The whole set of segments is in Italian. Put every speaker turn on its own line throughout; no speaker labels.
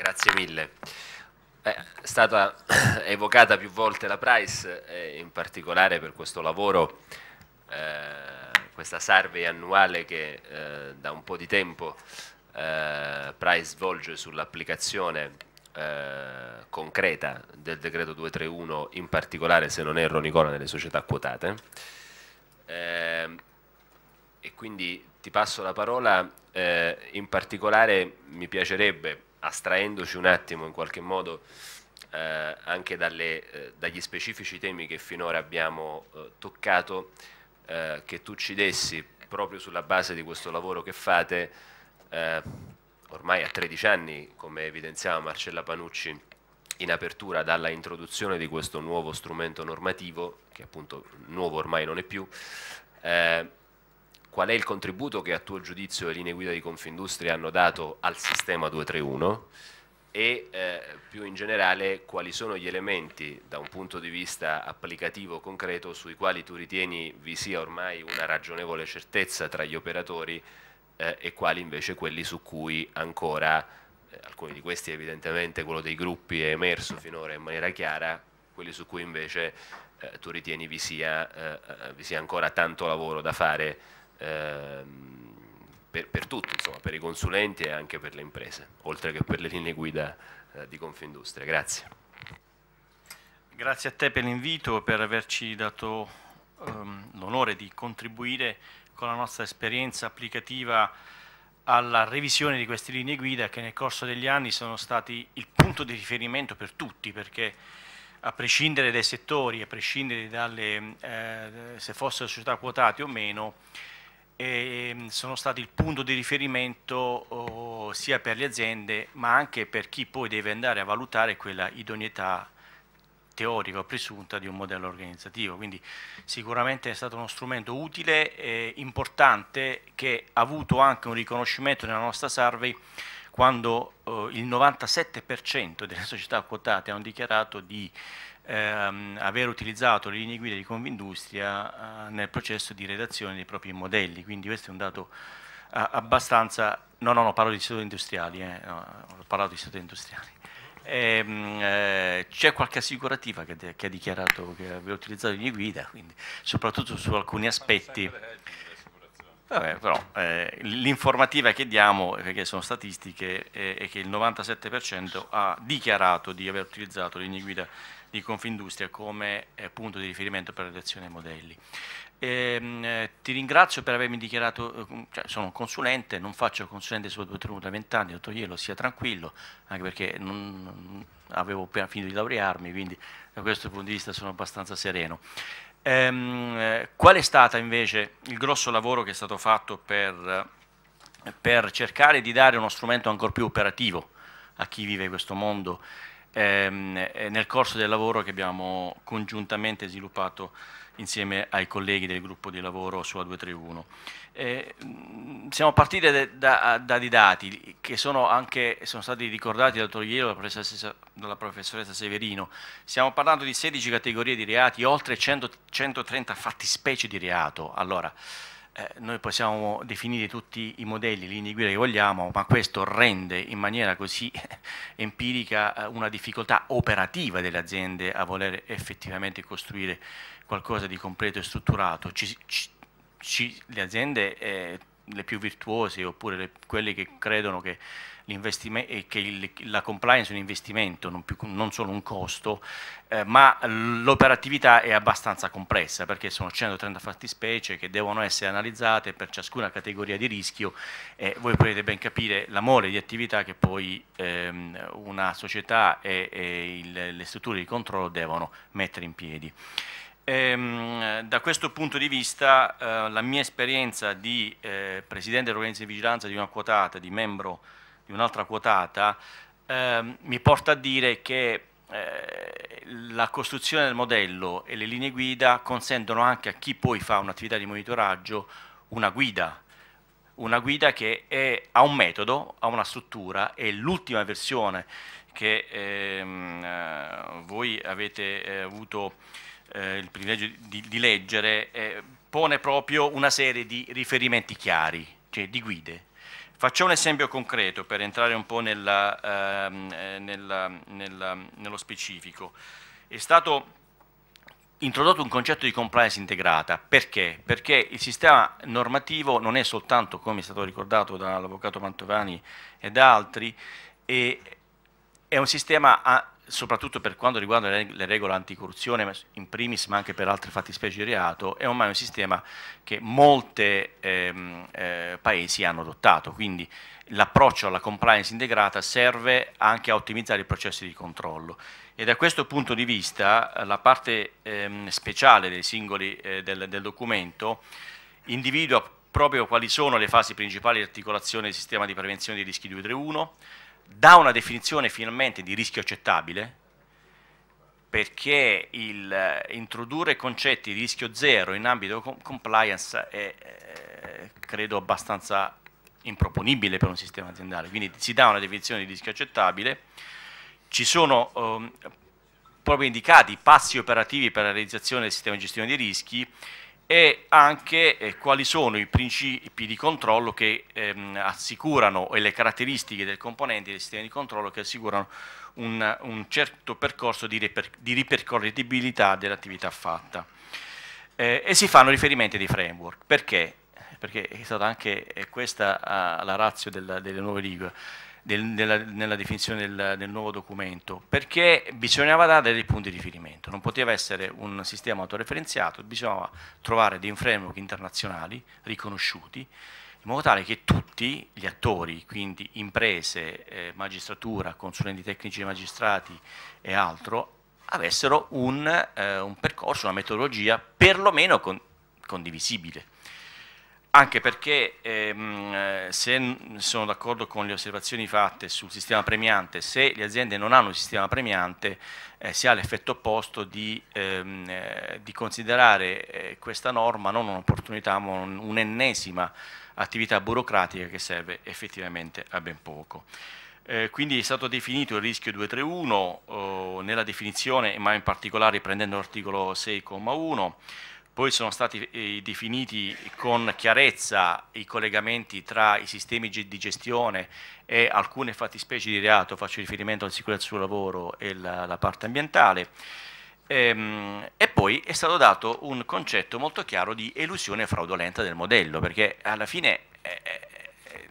Grazie mille. È stata evocata più volte la Price, in particolare per questo lavoro, eh, questa survey annuale che eh, da un po' di tempo eh, Price svolge sull'applicazione eh, concreta del decreto 231, in particolare, se non erro Nicola, nelle società quotate. Ehm, e quindi ti passo la parola, eh, in particolare mi piacerebbe astraendoci un attimo in qualche modo eh, anche dalle, eh, dagli specifici temi che finora abbiamo eh, toccato, eh, che tu ci dessi proprio sulla base di questo lavoro che fate, eh, ormai a 13 anni, come evidenziava Marcella Panucci in apertura dalla introduzione di questo nuovo strumento normativo, che appunto nuovo ormai non è più, eh, qual è il contributo che a tuo giudizio le linee guida di Confindustria hanno dato al sistema 231 e eh, più in generale quali sono gli elementi da un punto di vista applicativo concreto sui quali tu ritieni vi sia ormai una ragionevole certezza tra gli operatori eh, e quali invece quelli su cui ancora eh, alcuni di questi evidentemente quello dei gruppi è emerso finora in maniera chiara, quelli su cui invece eh, tu ritieni vi sia, eh, eh, vi sia ancora tanto lavoro da fare ehm, per, per, tutti, insomma, per i consulenti e anche per le imprese, oltre che per le linee guida eh, di Confindustria. Grazie. Grazie a te per l'invito, e per averci dato
ehm, l'onore di contribuire con la nostra esperienza applicativa alla revisione di queste linee guida che nel corso degli anni sono stati il punto di riferimento per tutti perché a prescindere dai settori, a prescindere dalle, eh, se fossero società quotate o meno, e ehm, sono stati il punto di riferimento oh, sia per le aziende ma anche per chi poi deve andare a valutare quella idoneità teorica o presunta di un modello organizzativo. Quindi sicuramente è stato uno strumento utile e importante che ha avuto anche un riconoscimento nella nostra survey quando eh, il 97% delle società quotate hanno dichiarato di ehm, aver utilizzato le linee guida di Convindustria eh, nel processo di redazione dei propri modelli, quindi questo è un dato eh, abbastanza... No, no, no, parlo di settori industriali, eh, no, ho parlato di settori industriali. Ehm, eh, c'è qualche assicurativa che, ha dichiarato che aveva utilizzato le linee guida, quindi soprattutto su alcuni aspetti. Eh, eh, però eh, l'informativa che diamo, perché sono statistiche, eh, è che il 97% ha dichiarato di aver utilizzato le linee guida di Confindustria come eh, punto di riferimento per l'elezione modelli. E, ehm, eh, ti ringrazio per avermi dichiarato, eh, cioè, sono un consulente, non faccio consulente solo sotto tenuto da vent'anni, dottor Ielo, sia tranquillo, anche perché non, non avevo appena finito di laurearmi, quindi da questo punto di vista sono abbastanza sereno. Ehm, qual è stato invece il grosso lavoro che è stato fatto per, per cercare di dare uno strumento ancora più operativo a chi vive questo mondo ehm, nel corso del lavoro che abbiamo congiuntamente sviluppato insieme ai colleghi del gruppo di lavoro su a 231. Eh, siamo partiti da, da, da, dei dati che sono, anche, sono stati ricordati dal Togliero dalla professoressa Severino. Stiamo parlando di 16 categorie di reati, oltre 100, 130 fattispecie di reato. Allora, eh, noi possiamo definire tutti i modelli, le linee guida che vogliamo, ma questo rende in maniera così empirica eh, una difficoltà operativa delle aziende a voler effettivamente costruire qualcosa di completo e strutturato. Ci, ci, ci, le aziende eh, le più virtuose oppure le, quelle che credono che e che il, la compliance è un investimento, non, più, non solo un costo, eh, ma l'operatività è abbastanza complessa perché sono 130 fattispecie che devono essere analizzate per ciascuna categoria di rischio e voi potete ben capire l'amore di attività che poi ehm, una società e, e il, le strutture di controllo devono mettere in piedi. Ehm, da questo punto di vista eh, la mia esperienza di eh, presidente dell'organizzazione di vigilanza di una quotata, di membro di un'altra quotata, eh, mi porta a dire che eh, la costruzione del modello e le linee guida consentono anche a chi poi fa un'attività di monitoraggio una guida, una guida che è, ha un metodo, ha una struttura e l'ultima versione che ehm, eh, voi avete eh, avuto eh, il privilegio di, di leggere eh, pone proprio una serie di riferimenti chiari, cioè di guide, Faccio un esempio concreto per entrare un po' nella, ehm, eh, nella, nella, nello specifico. È stato introdotto un concetto di compliance integrata. Perché? Perché il sistema normativo non è soltanto, come è stato ricordato dall'avvocato Mantovani e da altri, è, è un sistema soprattutto per quanto riguarda le regole anticorruzione, in primis ma anche per altre fattispecie di reato, è ormai un sistema che molti ehm, eh, paesi hanno adottato, quindi l'approccio alla compliance integrata serve anche a ottimizzare i processi di controllo e da questo punto di vista la parte ehm, speciale singoli, eh, del, del documento individua proprio quali sono le fasi principali di articolazione del sistema di prevenzione dei rischi 231, dà una definizione finalmente di rischio accettabile, perché il, eh, introdurre concetti di rischio zero in ambito compliance è, eh, credo, abbastanza improponibile per un sistema aziendale. Quindi si dà una definizione di rischio accettabile, ci sono ehm, proprio indicati passi operativi per la realizzazione del sistema di gestione dei rischi e anche eh, quali sono i principi di controllo che ehm, assicurano e le caratteristiche del componente del sistema di controllo che assicurano un, un certo percorso di, riper di ripercorribilità dell'attività fatta. Eh, e si fanno riferimenti ai framework. Perché? Perché è stata anche eh, questa ah, la razza delle nuove lingue del, nella, nella, definizione del, del, nuovo documento, perché bisognava dare dei punti di riferimento, non poteva essere un sistema autoreferenziato, bisognava trovare dei framework internazionali riconosciuti, in modo tale che tutti gli attori, quindi imprese, eh, magistratura, consulenti tecnici magistrati e altro, avessero un, eh, un percorso, una metodologia perlomeno con, condivisibile anche perché ehm, se sono d'accordo con le osservazioni fatte sul sistema premiante, se le aziende non hanno un sistema premiante eh, si ha l'effetto opposto di, ehm, eh, di considerare eh, questa norma non un'opportunità ma un'ennesima attività burocratica che serve effettivamente a ben poco. Eh, quindi è stato definito il rischio 231 eh, nella definizione, ma in particolare prendendo l'articolo 6,1 poi sono stati eh, definiti con chiarezza i collegamenti tra i sistemi di gestione e alcune fattispecie di reato, faccio riferimento alla sicurezza sul lavoro e la, la parte ambientale. Ehm, e poi è stato dato un concetto molto chiaro di elusione fraudolenta del modello, perché alla fine eh, eh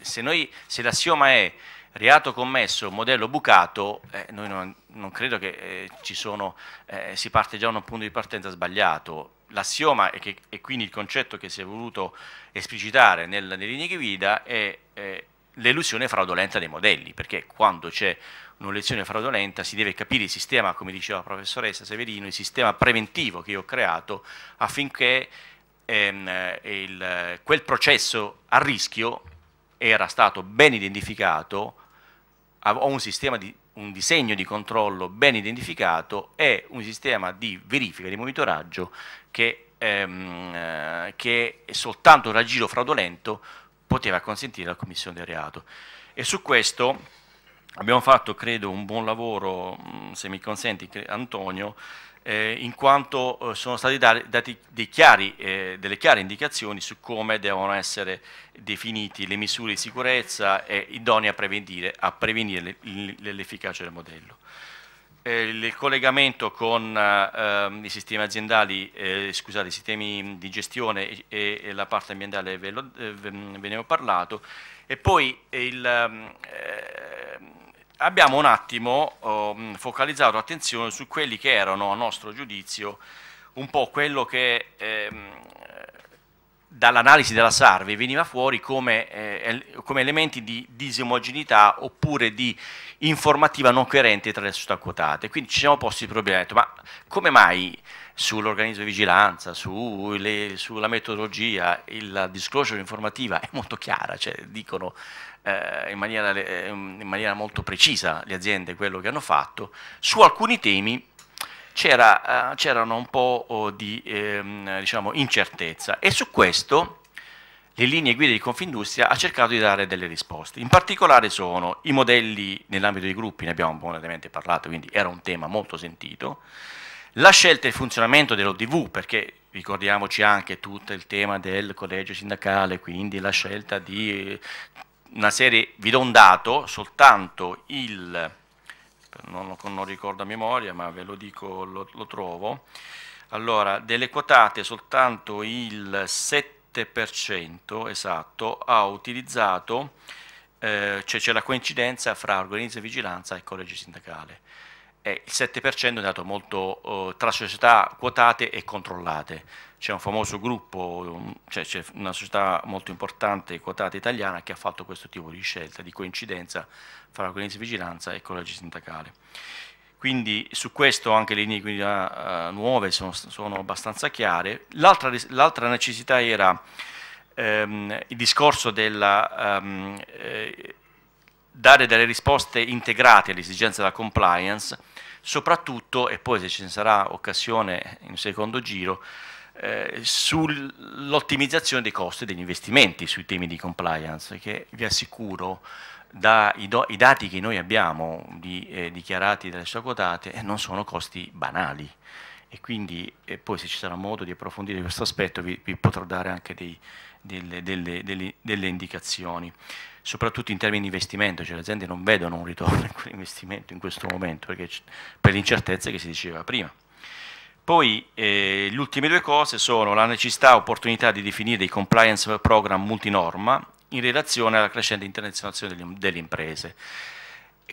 se, noi, se l'assioma è reato commesso, modello bucato, eh, noi non, non, credo che eh, sono, eh, si parte già da un punto di partenza sbagliato l'assioma e, e, quindi il concetto che si è voluto esplicitare nel, nelle linee guida è, è l'elusione fraudolenta dei modelli, perché quando c'è un'elezione fraudolenta si deve capire il sistema, come diceva la professoressa Severino, il sistema preventivo che io ho creato affinché ehm, il, quel processo a rischio era stato ben identificato, ho un sistema di un disegno di controllo ben identificato e un sistema di verifica, di monitoraggio che, ehm, eh, che soltanto un raggiro fraudolento poteva consentire la commissione del reato. E su questo abbiamo fatto, credo, un buon lavoro, se mi consenti Antonio, eh, in quanto eh, sono stati dati, dati chiari, eh, delle chiare indicazioni su come devono essere definite le misure di sicurezza idonee a prevenire, prevenire l'efficacia del modello. Eh, il collegamento con ehm, i sistemi aziendali, eh, scusate, i sistemi di gestione e, e la parte ambientale ve, lo, eh, ve, ne ho parlato e poi il ehm, abbiamo un attimo um, focalizzato attenzione su quelli che erano, a nostro giudizio, un po' quello che ehm, dall'analisi della Sarvi veniva fuori come, eh, come, elementi di disomogeneità oppure di informativa non coerente tra le società quotate. Quindi ci siamo posti il problema, ma come mai sull'organismo di vigilanza, su le, sulla metodologia, la disclosure informativa è molto chiara, cioè dicono eh, in, maniera, eh, in, maniera, molto precisa le aziende quello che hanno fatto, su alcuni temi eh, c'erano era, un po' di ehm, diciamo, incertezza e su questo le linee guida di Confindustria ha cercato di dare delle risposte. In particolare sono i modelli nell'ambito dei gruppi, ne abbiamo ovviamente parlato, quindi era un tema molto sentito, la scelta e il funzionamento dell'ODV, perché ricordiamoci anche tutto il tema del collegio sindacale, quindi la scelta di una serie, vi do un dato, soltanto il, non, non ricordo a memoria ma ve lo dico, lo, lo trovo, allora delle quotate soltanto il 7% esatto ha utilizzato, eh, cioè c'è la coincidenza fra organizzazione e vigilanza e collegio sindacale eh, il 7% è andato molto eh, tra società quotate e controllate. C'è un famoso gruppo, cioè c'è cioè, una società molto importante quotata italiana che ha fatto questo tipo di scelta, di coincidenza fra l'organizzazione di vigilanza e collegi sindacale. Quindi su questo anche le linee guida uh, nuove sono, sono, abbastanza chiare. L'altra necessità era ehm, il discorso della, um, eh, dare delle risposte integrate all'esigenza della compliance, soprattutto, e poi se ci sarà occasione in un secondo giro, eh, sull'ottimizzazione dei costi degli investimenti sui temi di compliance, che vi assicuro dai do, dati che noi abbiamo di, eh, dichiarati dalle sue quotate eh, non sono costi banali e quindi eh, poi se ci sarà modo di approfondire questo aspetto vi, vi potrò dare anche dei, delle, delle, delle, delle indicazioni, soprattutto in termini di investimento, cioè le aziende non vedono un ritorno in quell'investimento in questo momento perché, per l'incertezza che si diceva prima. Poi eh, le ultime due cose sono la necessità e opportunità di definire dei compliance program multinorma in relazione alla crescente internazionalizzazione delle, imprese.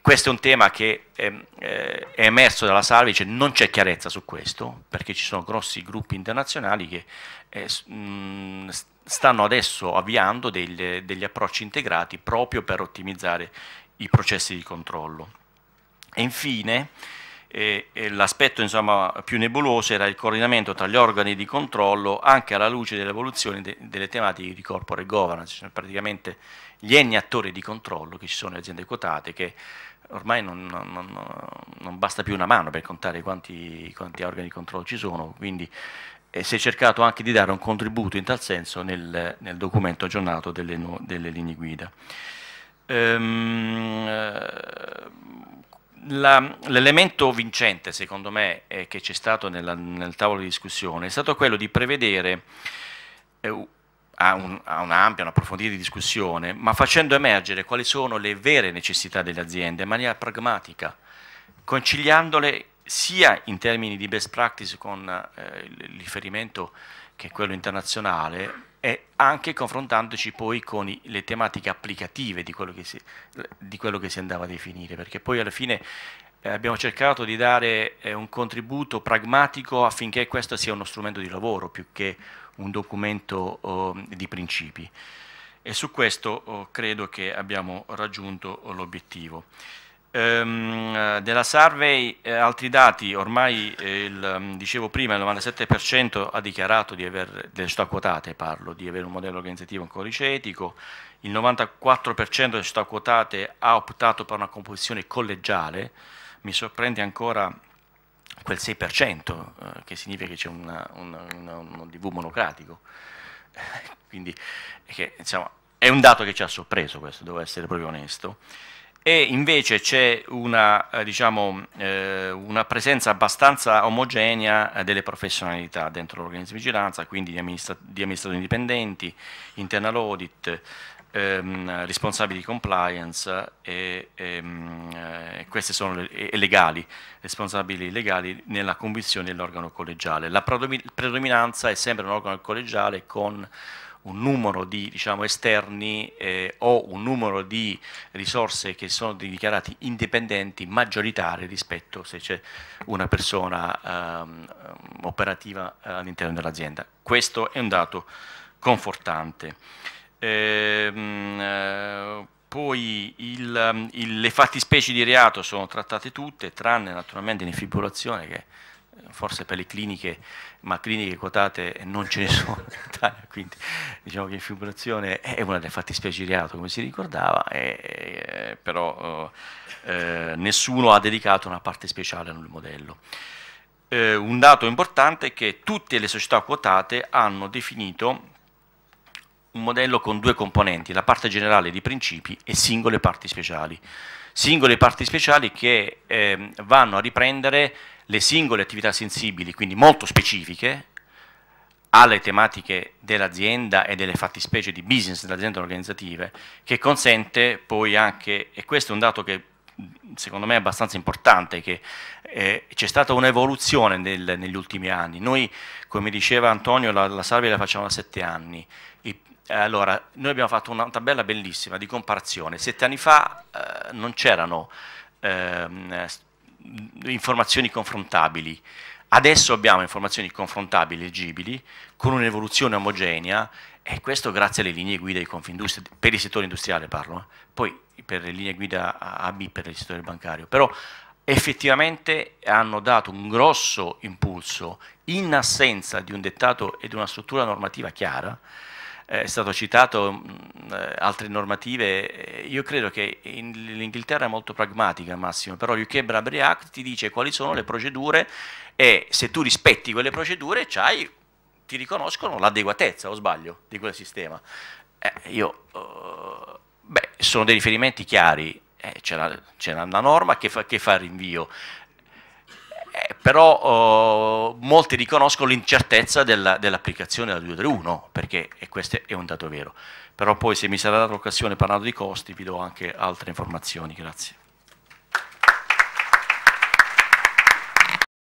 Questo è un tema che ehm, eh, è emerso dalla cioè non c'è chiarezza su questo, perché ci sono grossi gruppi internazionali che eh, mh, stanno adesso avviando degli, degli approcci integrati proprio per ottimizzare i processi di controllo. E infine, eh, eh l'aspetto più nebuloso era il coordinamento tra gli organi di controllo anche alla luce dell'evoluzione de delle tematiche di corporate governance, cioè praticamente gli enni attori di controllo che ci sono le aziende quotate che ormai non, non, non, basta più una mano per contare quanti, quanti, organi di controllo ci sono, quindi eh, si è cercato anche di dare un contributo in tal senso nel, nel documento aggiornato delle, no, delle linee guida. Ehm, eh, L'elemento vincente, secondo me, eh, che c'è stato nella, nel tavolo di discussione è stato quello di prevedere eh, a, un, a un'ampia, un'approfondita discussione, ma facendo emergere quali sono le vere necessità delle aziende in maniera pragmatica, conciliandole sia in termini di best practice con eh, il riferimento che è quello internazionale e anche confrontandoci poi con i, le tematiche applicative di quello, si, di quello, che si, andava a definire, perché poi alla fine eh, abbiamo cercato di dare eh, un contributo pragmatico affinché questo sia uno strumento di lavoro più che un documento oh, di principi e su questo oh, credo che abbiamo raggiunto oh, l'obiettivo. Ehm, della survey eh, altri dati, ormai eh, il, mm, dicevo prima il 97% ha dichiarato di avere, delle città quotate parlo, di avere un modello organizzativo in codice etico, il 94% delle città quotate ha optato per una composizione collegiale, mi sorprende ancora quel 6% eh, che significa che c'è un, un, DV monocratico, quindi che, insomma, è un dato che ci ha sorpreso questo, devo essere proprio onesto e invece c'è una, eh, diciamo, eh, una, presenza abbastanza omogenea eh, delle professionalità dentro l'organismo di vigilanza, quindi di, amministra di, amministratori indipendenti, internal audit, ehm, responsabili di compliance e, ehm, eh, sono le, e legali, responsabili legali nella convinzione dell'organo collegiale. La predominanza è sempre un organo collegiale con un numero di diciamo, esterni eh, o un numero di risorse che sono dichiarati indipendenti maggioritari rispetto se c'è una persona ehm, operativa all'interno dell'azienda. Questo è un dato confortante. Ehm, eh, poi il, il, le fattispecie di reato sono trattate tutte, tranne naturalmente in infibulazione che forse per le cliniche, ma cliniche quotate non ce ne sono in Italia, quindi diciamo che infibulazione è una delle fattispecie di reato, come si ricordava, e, eh, però eh, eh, nessuno ha dedicato una parte speciale al modello. Eh, un dato importante è che tutte le società quotate hanno definito un modello con due componenti, la parte generale di principi e singole parti speciali singole parti speciali che eh, vanno a riprendere le singole attività sensibili, quindi molto specifiche, alle tematiche dell'azienda e delle fattispecie di business dell'azienda organizzative, che consente poi anche, e questo è un dato che secondo me è abbastanza importante, che eh, c'è stata un'evoluzione negli ultimi anni. Noi, come diceva Antonio, la, la Salvia la facciamo da sette anni. Il eh, allora, noi abbiamo fatto una tabella bellissima di comparazione. Sette anni fa eh, non c'erano eh, informazioni confrontabili. Adesso abbiamo informazioni confrontabili, leggibili, con un'evoluzione omogenea e questo grazie alle linee guida di Confindustria, per il settore industriale parlo, eh? poi per le linee guida AB per il settore bancario, però effettivamente hanno dato un grosso impulso in assenza di un dettato e di una struttura normativa chiara eh, è stato citato mm, eh, altre normative, eh, io credo che l'Inghilterra è molto pragmatica Massimo, però l'UK Bribery Act ti dice quali sono le procedure e se tu rispetti quelle procedure ti riconoscono l'adeguatezza, o sbaglio, di quel sistema. Eh, io, uh, beh, sono dei riferimenti chiari, eh, c'è, una, una, norma che fa, che fa rinvio, eh, però eh, molti riconoscono l'incertezza dell'applicazione dell della 231, perché questo è un dato vero. Però poi se mi sarà data l'occasione parlando di costi vi do anche altre informazioni, grazie.